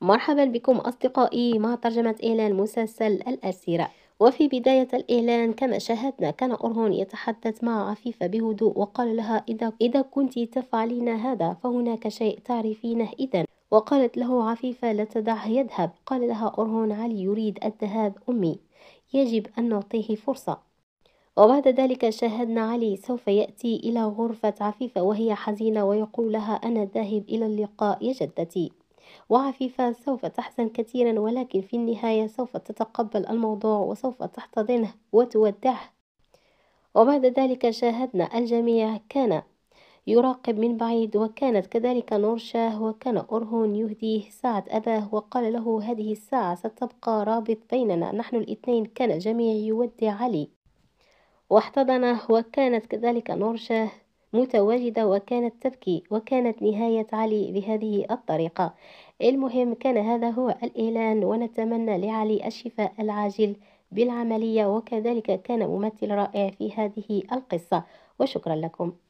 مرحبا بكم أصدقائي مع ترجمة إعلان مسلسل الأسيرة وفي بداية الإعلان كما شاهدنا كان أرهون يتحدث مع عفيفة بهدوء وقال لها إذا, إذا كنت تفعلين هذا فهناك شيء تعرفينه إذا وقالت له عفيفة لا تدعه يذهب قال لها أرهون علي يريد الذهاب أمي يجب أن نعطيه فرصة وبعد ذلك شاهدنا علي سوف يأتي إلى غرفة عفيفة وهي حزينة ويقول لها أنا ذاهب إلى اللقاء يا جدتي وعفيفة سوف تحزن كثيرا ولكن في النهاية سوف تتقبل الموضوع وسوف تحتضنه وتودعه وبعد ذلك شاهدنا الجميع كان يراقب من بعيد وكانت كذلك نورشاه وكان أرهون يهديه ساعة أباه وقال له هذه الساعة ستبقى رابط بيننا نحن الاثنين كان الجميع يودع علي واحتضنه وكانت كذلك نورشاه متواجدة وكانت تبكي وكانت نهاية علي بهذه الطريقة المهم كان هذا هو الإعلان ونتمنى لعلي الشفاء العاجل بالعملية وكذلك كان ممثل رائع في هذه القصة وشكرا لكم